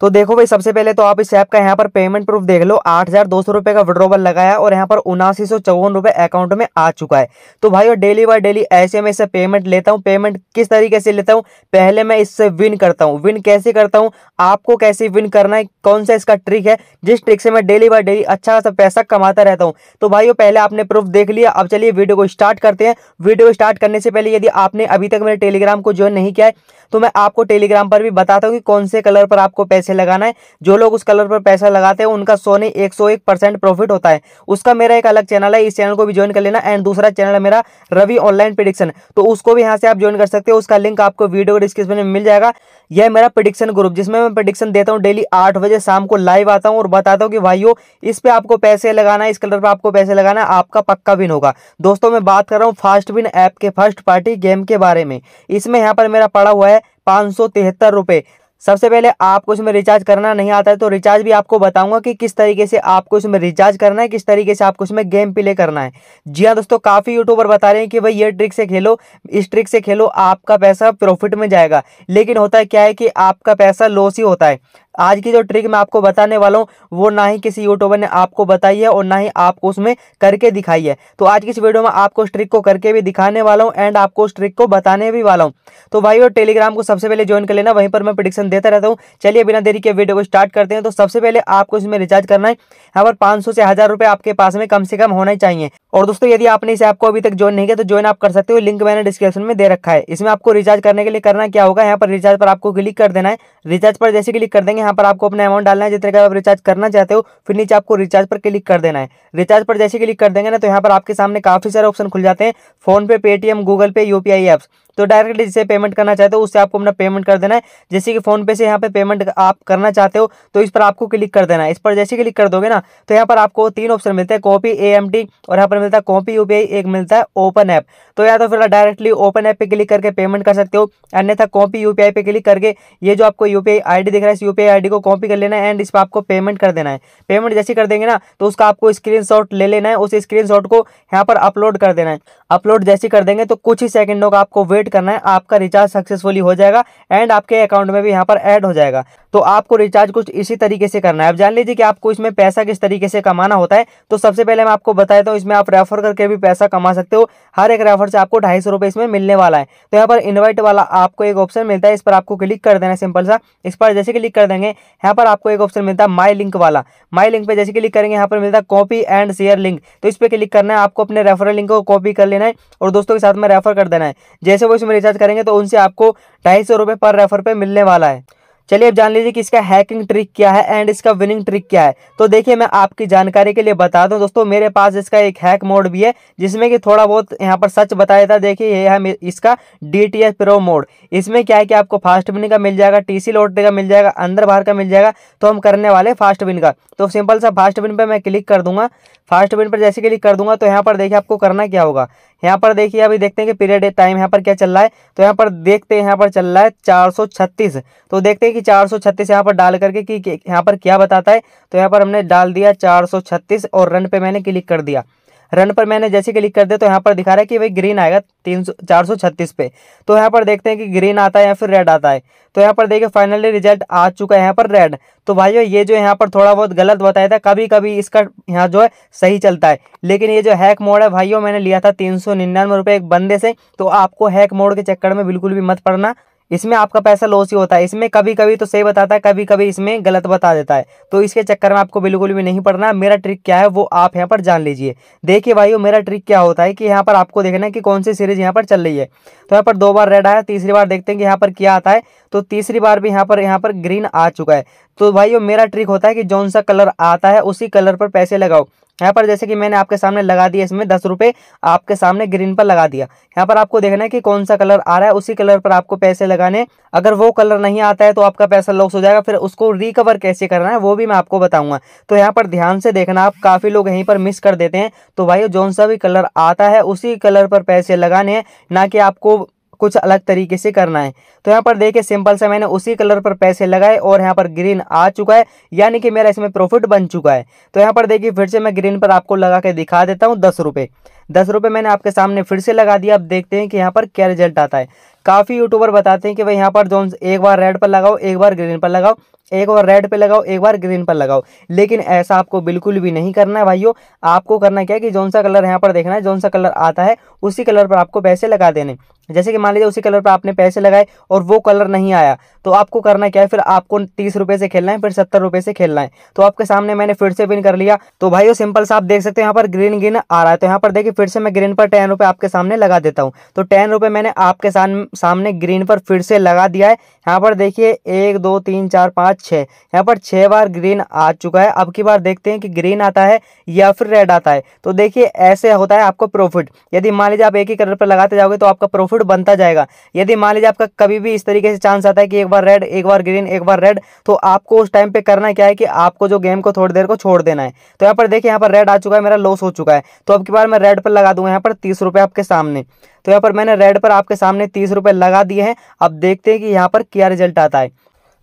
तो देखो भाई सबसे पहले तो आप इस ऐप का यहाँ पर पेमेंट प्रूफ देख लो आठ हजार दो सौ रुपए का विड्रोवल लगाया और यहाँ पर उनासी सौ चौवन रुपए अकाउंट में आ चुका है तो भाई और डेली बाय डेली ऐसे में इससे पेमेंट लेता हूँ पेमेंट किस तरीके से लेता हूँ पहले मैं इससे विन करता हूँ विन कैसे करता हूँ आपको कैसे विन करना है कौन सा इसका ट्रिक है जिस ट्रिक से मैं डेली बाय डेली अच्छा खासा पैसा कमाता रहता हूँ तो भाई पहले आपने प्रूफ देख लिया अब चलिए वीडियो को स्टार्ट करते हैं वीडियो स्टार्ट करने से पहले यदि आपने अभी तक मेरे टेलीग्राम को ज्वाइन नहीं किया है तो मैं आपको टेलीग्राम पर भी बताता हूँ कि कौन से कलर पर आपको पैसे पैसे लगाना है जो लोग उस कलर पर पैसा लगाते हैं उनका सोने एक सौ एक परसेंट प्रॉफिट होता है उसका मेरा एक अलग चैनल है इस चैनल को भी ज्वाइन कर लेना एंड दूसरा चैनल है मेरा रवि ऑनलाइन प्रिडिक्शन तो उसको भी यहाँ से आप ज्वाइन कर सकते हो उसका लिंक आपको वीडियो डिस्क्रिप्शन में मिल जाएगा यह मेरा प्रिडिक्शन ग्रुप जिसमें मैं प्रिडिक्शन देता हूँ डेली आठ बजे शाम को लाइव आता हूँ और बताता हूँ कि भाइयों इस पर आपको पैसे लगाना है इस कलर पर आपको पैसे लगाना है आपका पक्का विन होगा दोस्तों मैं बात कर रहा हूँ फास्ट विन ऐप के फर्स्ट पार्टी गेम के बारे में इसमें यहाँ पर मेरा पड़ा हुआ है पाँच सौ तिहत्तर रुपये सबसे पहले आपको इसमें रिचार्ज करना नहीं आता है तो रिचार्ज भी आपको बताऊंगा कि किस तरीके से आपको इसमें रिचार्ज करना है किस तरीके से आपको इसमें गेम प्ले करना है जी हाँ दोस्तों काफ़ी यूट्यूबर बता रहे हैं कि भाई ये ट्रिक से खेलो इस ट्रिक से खेलो आपका पैसा प्रॉफिट में जाएगा लेकिन होता है क्या है कि आपका पैसा लॉस ही होता है आज की जो ट्रिक मैं आपको बताने वाला हूँ वो ना ही किसी यूट्यूबर ने आपको बताई है और ना ही आपको उसमें करके दिखाई है तो आज की इस वीडियो में आपको उस ट्रिक को करके भी दिखाने वाला हूँ एंड आपको उस ट्रिक को बताने भी वाला हूँ तो भाई और टेलीग्राम को सबसे पहले ज्वाइन कर लेना वहीं पर मैं प्रिडिक्शन देता रहता हूँ चलिए बिना देरी के वीडियो को स्टार्ट करते हैं तो सबसे पहले आपको इसमें रिचार्ज करना है यहाँ पर पाँच से हज़ार आपके पास में कम से कम होना चाहिए और दोस्तों यदि आपने इस ऐप को अभी तक ज्वाइन नहीं किया तो ज्वाइन आप कर सकते हो लिंक मैंने डिस्क्रिप्शन में दे रखा है इसमें आपको रिचार्ज करने के लिए करना क्या होगा यहाँ पर रिचार्ज पर आपको क्लिक कर देना है रिचार्ज पर जैसे क्लिक कर देंगे यहाँ पर आपको अपना अमाउंट डालना है जितने का आप रिचार्ज करना चाहते हो फिर नीचे आपको रिचार्ज पर क्लिक कर देना है रिचार्ज पर जैसे क्लिक कर देंगे ना तो यहाँ पर आपके सामने काफी सारे ऑप्शन खुल जाते हैं PhonePe Paytm Google Pay UPI apps तो डायरेक्टली जिसे पेमेंट करना चाहते हो उससे आपको अपना पेमेंट कर देना है जैसे कि फोनपे से यहाँ पे पेमेंट आप करना चाहते हो तो इस पर आपको क्लिक कर देना है इस पर जैसे क्लिक कर दोगे ना तो यहाँ पर आपको तीन ऑप्शन मिलते हैं कॉपी ए और यहाँ पर मिलता है कॉपी यू एक मिलता है ओपन ऐप तो या तो फिर डायरेक्टली ओपन ऐप पर क्लिक करके पेमेंट कर सकते हो अन्यथा कॉपी यू पे क्लिक करके ये जो आपको यू पी दिख रहा है इस यू पी को कॉपी कर लेना है एंड इस पर आपको पेमेंट कर देना है पेमेंट जैसे कर देंगे ना तो उसका आपको स्क्रीन ले लेना है उस स्क्रीन को यहाँ पर अपलोड कर देना है अपलोड जैसे कर देंगे तो कुछ ही सेकंडों का आपको वेट अपडेट करना है आपका रिचार्ज सक्सेसफुली हो जाएगा एंड आपके अकाउंट में भी यहाँ पर ऐड हो जाएगा तो आपको रिचार्ज कुछ इसी तरीके से करना है अब जान लीजिए कि आपको इसमें पैसा किस तरीके से कमाना होता है तो सबसे पहले मैं आपको बता देता हूँ इसमें आप रेफर करके भी पैसा कमा सकते हो हर एक रेफर से आपको ढाई सौ इसमें मिलने वाला है तो यहाँ पर इन्वाइट वाला आपको एक ऑप्शन मिलता है इस पर आपको क्लिक कर देना सिंपल सा इस पर जैसे क्लिक कर देंगे यहाँ पर आपको एक ऑप्शन मिलता है माई लिंक वाला माई लिंक पर जैसे क्लिक करेंगे यहाँ पर मिलता है कॉपी एंड शेयर लिंक तो इस पर क्लिक करना है आपको अपने रेफरल लिंक को कॉपी कर लेना है और दोस्तों के साथ में रेफर कर देना है जैसे वो इसमें रिचार्ज करेंगे तो उनसे आपको ढाई सौ पर रेफर पे मिलने वाला है चलिए अब जान लीजिए कि इसका हैकिंग ट्रिक क्या है एंड इसका विनिंग ट्रिक क्या है तो देखिए मैं आपकी जानकारी के लिए बता दूं दोस्तों मेरे पास इसका एक हैक मोड भी है जिसमें कि थोड़ा बहुत यहाँ पर सच बताया था देखिए ये है इसका D T S pro mode इसमें क्या है कि आपको फास्ट बिन का मिल जाएगा टी सी लौटने का मिल जाएगा अंदर बाहर का मिल जाएगा तो हम करने वाले फास्ट बिन का तो सिंपल सा फास्ट विन पर मैं क्लिक कर दूंगा फास्ट विन पर जैसे क्लिक कर दूंगा तो यहाँ पर देखिए आपको करना क्या होगा यहाँ पर देखिए अभी देखते हैं कि पीरियड टाइम यहाँ पर क्या चल रहा है तो यहाँ पर देखते हैं यहाँ पर चल रहा है 436 तो देखते हैं कि 436 यहाँ पर डाल करके कि यहाँ पर क्या बताता है तो यहाँ पर हमने डाल दिया 436 और रन पे मैंने क्लिक कर दिया रन पर मैंने जैसे क्लिक कर दिया तो यहाँ पर दिखा रहा है कि भाई ग्रीन आएगा तीन सौ पे तो यहाँ पर देखते हैं कि ग्रीन आता है या फिर रेड आता है तो यहाँ पर देखिए फाइनली रिजल्ट आ चुका है यहाँ पर रेड तो भाई ये जो यहाँ पर थोड़ा बहुत गलत बताया था कभी कभी इसका यहाँ जो है सही चलता है लेकिन ये जो हैक मोड है भाइयों मैंने लिया था तीन सौ निन्यानवे रुपये एक बंदे से तो आपको हैक मोड के चक्कर में बिल्कुल भी मत पड़ना इसमें आपका पैसा लॉस ही होता है इसमें कभी कभी तो सही बताता है कभी कभी इसमें गलत बता देता है तो इसके चक्कर में आपको बिल्कुल भी नहीं पड़ना मेरा ट्रिक क्या है वो आप यहाँ पर जान लीजिए देखिए भाइयों मेरा ट्रिक क्या होता है कि यहाँ पर आपको देखना है कि कौन सी सीरीज यहाँ पर चल रही है तो यहाँ पर दो बार रेड आया तीसरी बार देखते हैं कि यहाँ पर क्या आता है तो तीसरी बार भी यहाँ पर यहाँ पर ग्रीन आ चुका है तो भाई मेरा ट्रिक होता है कि जौन सा कलर आता है उसी कलर पर पैसे लगाओ यहाँ पर जैसे कि मैंने आपके सामने लगा दिया इसमें दस रुपये आपके सामने ग्रीन पर लगा दिया यहाँ पर आपको देखना है कि कौन सा कलर आ रहा है उसी कलर पर आपको पैसे लगाने अगर वो कलर नहीं आता है तो आपका पैसा लॉस हो जाएगा फिर उसको रिकवर कैसे करना है वो भी मैं आपको बताऊंगा तो यहाँ पर ध्यान से देखना आप काफ़ी लोग यहीं पर मिस कर देते हैं तो भाई जौन सा भी कलर आता है उसी कलर पर पैसे लगाने हैं ना कि आपको कुछ अलग तरीके से करना है तो यहाँ पर देखिए सिंपल से मैंने उसी कलर पर पैसे लगाए और यहाँ पर ग्रीन आ चुका है यानी कि मेरा इसमें प्रॉफिट बन चुका है तो यहाँ पर देखिए फिर से मैं ग्रीन पर आपको लगा के दिखा देता हूँ दस रुपये दस रुपये मैंने आपके सामने फिर से लगा दिया अब देखते हैं कि यहाँ पर क्या रिजल्ट आता है काफ़ी यूट्यूबर बताते हैं कि भाई यहाँ पर जो एक बार रेड पर लगाओ एक बार ग्रीन पर लगाओ एक बार रेड पे लगाओ एक बार ग्रीन पर लगाओ लेकिन ऐसा आपको बिल्कुल भी नहीं करना है भाइयों आपको करना क्या है कि जौन सा कलर यहाँ पर देखना है जौन सा कलर आता है उसी कलर पर आपको पैसे लगा देने जैसे कि मान लीजिए उसी कलर पर आपने पैसे लगाए और वो कलर नहीं आया तो आपको करना क्या है फिर आपको तीस रुपये से खेलना है फिर सत्तर रुपये से खेलना है तो आपके सामने मैंने फिर से पिन कर लिया तो भाई वो सिंपल सा आप देख सकते हैं यहाँ पर ग्रीन ग्रीन आ रहा है तो यहाँ पर देखिए फिर से मैं ग्रीन पर टेन रुपये आपके सामने लगा देता हूँ तो टेन रुपये मैंने आपके सामने ग्रीन पर फिर से लगा दिया है यहाँ पर देखिए एक दो तीन चार पाँच छः यहाँ पर छः बार ग्रीन आ चुका है अब की बार देखते हैं कि ग्रीन आता है या फिर रेड आता है तो देखिए ऐसे होता है आपको प्रॉफिट यदि मान लीजिए आप एक ही कलर पर लगाते जाओगे तो आपका प्रॉफिट बनता जाएगा यदि मान लीजिए आपका कभी भी इस तरीके से चांस आता है कि एक बार रेड एक बार ग्रीन एक बार रेड तो आपको उस टाइम पर करना क्या है कि आपको जो गेम को थोड़ी देर को छोड़ देना है तो यहाँ पर देखिए यहाँ पर रेड आ चुका है मेरा लॉस हो चुका है तो अब की बार मैं रेड पर लगा दूंगा यहाँ पर तीस आपके सामने तो यहाँ पर मैंने रेड पर आपके सामने तीस रुपये लगा दिए हैं अब देखते हैं कि यहाँ पर क्या रिजल्ट आता है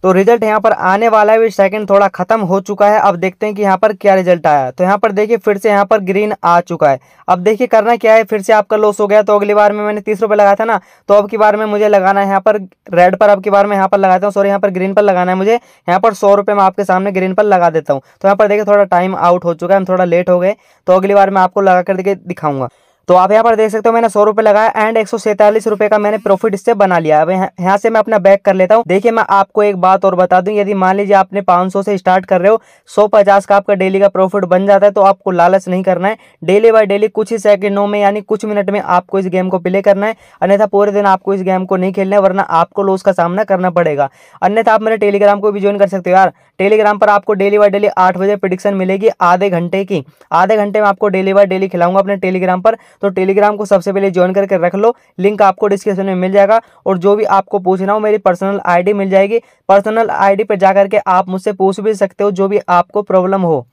तो रिजल्ट यहाँ पर आने वाला है भी सेकंड थोड़ा खत्म हो चुका है अब देखते हैं कि यहाँ पर क्या रिजल्ट आया तो यहाँ पर देखिए फिर से यहाँ पर ग्रीन आ चुका है अब देखिए करना क्या है फिर से आपका लॉस हो गया तो अगली बार में मैंने तीस रुपये लगाया था ना तो अब की बार में मुझे लगाना है यहाँ पर रेड पर अब की बार में यहाँ पर लगाता हूँ सॉरी यहाँ पर ग्रीन पर लगाना है मुझे यहाँ पर सौ रुपये मैं आपके सामने ग्रीन पर लगा देता हूँ तो यहाँ पर देखिए थोड़ा टाइम आउट हो चुका है हम थोड़ा लेट हो गए तो अगली बार मैं आपको लगा कर दिखाऊंगा तो आप यहाँ पर देख सकते हो मैंने सौ रुपये लगाया एंड एक सौ सैंतालीस रुपये का मैंने प्रॉफिट इससे बना लिया अब यहाँ से मैं अपना बैक कर लेता हूँ देखिए मैं आपको एक बात और बता दूँ यदि मान लीजिए आपने पाँच सौ से स्टार्ट कर रहे हो सौ पचास का आपका डेली का प्रॉफिट बन जाता है तो आपको लालच नहीं करना है डेली बाय डेली कुछ ही सेकेंडों में यानी कुछ मिनट में आपको इस गेम को प्ले करना है अन्यथा पूरे दिन आपको इस गेम को नहीं खेलना है वरना आपको लॉस का सामना करना पड़ेगा अन्यथा आप मेरे टेलीग्राम को भी ज्वाइन कर सकते हो यार टेलीग्राम पर आपको डेली बाय डेली आठ बजे प्रडिक्शन मिलेगी आधे घंटे की आधे घंटे में आपको डेली बाय डेली खिलाऊंगा अपने टेलीग्राम पर तो टेलीग्राम को सबसे पहले ज्वाइन करके रख लो लिंक आपको डिस्क्रिप्शन में मिल जाएगा और जो भी आपको पूछना हो मेरी पर्सनल आईडी मिल जाएगी पर्सनल आईडी पर जा करके आप मुझसे पूछ भी सकते हो जो भी आपको प्रॉब्लम हो